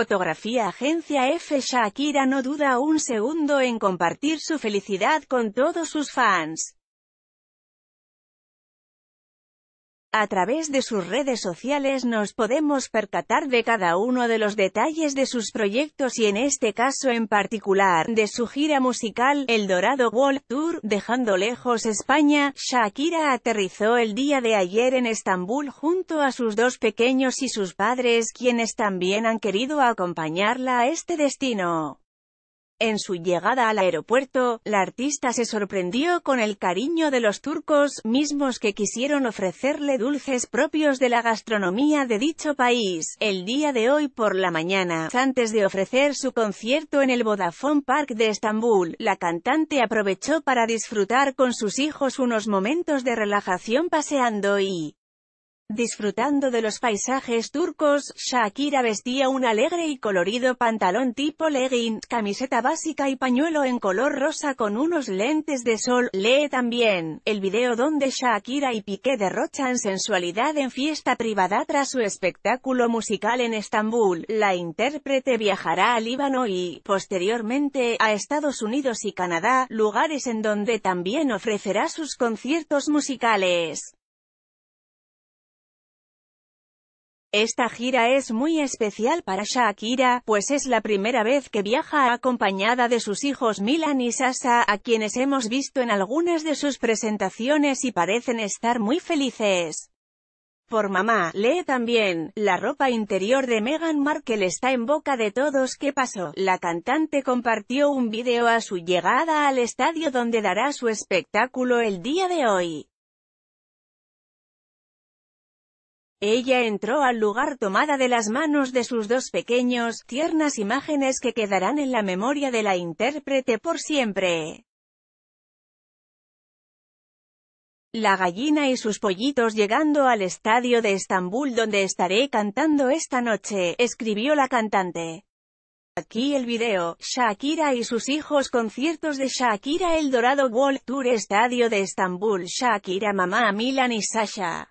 Fotografía Agencia F. Shakira no duda un segundo en compartir su felicidad con todos sus fans. A través de sus redes sociales nos podemos percatar de cada uno de los detalles de sus proyectos y en este caso en particular, de su gira musical, El Dorado World Tour, dejando lejos España, Shakira aterrizó el día de ayer en Estambul junto a sus dos pequeños y sus padres quienes también han querido acompañarla a este destino. En su llegada al aeropuerto, la artista se sorprendió con el cariño de los turcos, mismos que quisieron ofrecerle dulces propios de la gastronomía de dicho país. El día de hoy por la mañana, antes de ofrecer su concierto en el Vodafone Park de Estambul, la cantante aprovechó para disfrutar con sus hijos unos momentos de relajación paseando y Disfrutando de los paisajes turcos, Shakira vestía un alegre y colorido pantalón tipo legging, camiseta básica y pañuelo en color rosa con unos lentes de sol. Lee también, el video donde Shakira y Piqué derrochan sensualidad en fiesta privada tras su espectáculo musical en Estambul. La intérprete viajará a Líbano y, posteriormente, a Estados Unidos y Canadá, lugares en donde también ofrecerá sus conciertos musicales. Esta gira es muy especial para Shakira, pues es la primera vez que viaja acompañada de sus hijos Milan y Sasa, a quienes hemos visto en algunas de sus presentaciones y parecen estar muy felices. Por mamá, lee también, la ropa interior de Meghan Markle está en boca de todos qué pasó. La cantante compartió un video a su llegada al estadio donde dará su espectáculo el día de hoy. Ella entró al lugar tomada de las manos de sus dos pequeños, tiernas imágenes que quedarán en la memoria de la intérprete por siempre. La gallina y sus pollitos llegando al estadio de Estambul donde estaré cantando esta noche, escribió la cantante. Aquí el video, Shakira y sus hijos conciertos de Shakira El Dorado World Tour Estadio de Estambul Shakira Mamá Milan y Sasha.